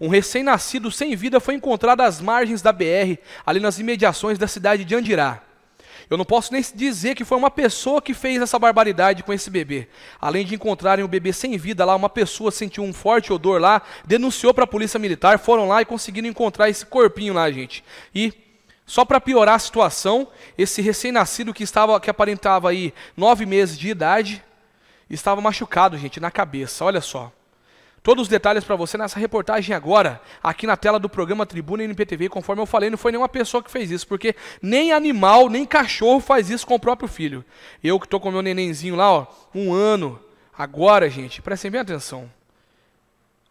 Um recém-nascido sem vida foi encontrado às margens da BR, ali nas imediações da cidade de Andirá. Eu não posso nem dizer que foi uma pessoa que fez essa barbaridade com esse bebê. Além de encontrarem o bebê sem vida lá, uma pessoa sentiu um forte odor lá, denunciou para a polícia militar, foram lá e conseguiram encontrar esse corpinho lá, gente. E só para piorar a situação, esse recém-nascido que estava, que aparentava aí nove meses de idade, estava machucado, gente, na cabeça. Olha só. Todos os detalhes para você nessa reportagem agora, aqui na tela do programa Tribuna NPTV. Conforme eu falei, não foi nenhuma pessoa que fez isso, porque nem animal, nem cachorro faz isso com o próprio filho. Eu que estou com meu nenenzinho lá, ó, um ano. Agora, gente, prestem bem atenção.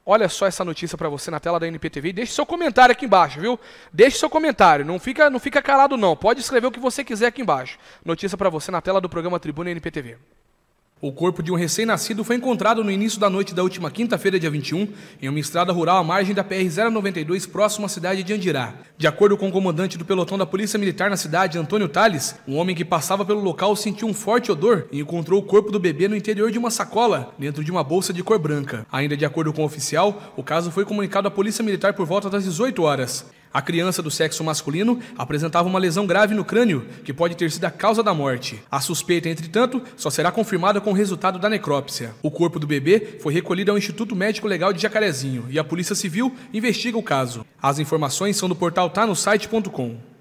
Olha só essa notícia para você na tela da NPTV. Deixe seu comentário aqui embaixo, viu? Deixe seu comentário. Não fica, não fica calado não. Pode escrever o que você quiser aqui embaixo. Notícia para você na tela do programa Tribuna NPTV. O corpo de um recém-nascido foi encontrado no início da noite da última quinta-feira, dia 21, em uma estrada rural à margem da PR-092, próximo à cidade de Andirá. De acordo com o comandante do pelotão da Polícia Militar na cidade, Antônio Tales, um homem que passava pelo local sentiu um forte odor e encontrou o corpo do bebê no interior de uma sacola, dentro de uma bolsa de cor branca. Ainda de acordo com o oficial, o caso foi comunicado à Polícia Militar por volta das 18 horas. A criança do sexo masculino apresentava uma lesão grave no crânio, que pode ter sido a causa da morte. A suspeita, entretanto, só será confirmada com o resultado da necrópsia. O corpo do bebê foi recolhido ao Instituto Médico Legal de Jacarezinho e a Polícia Civil investiga o caso. As informações são do portal tá no site.com.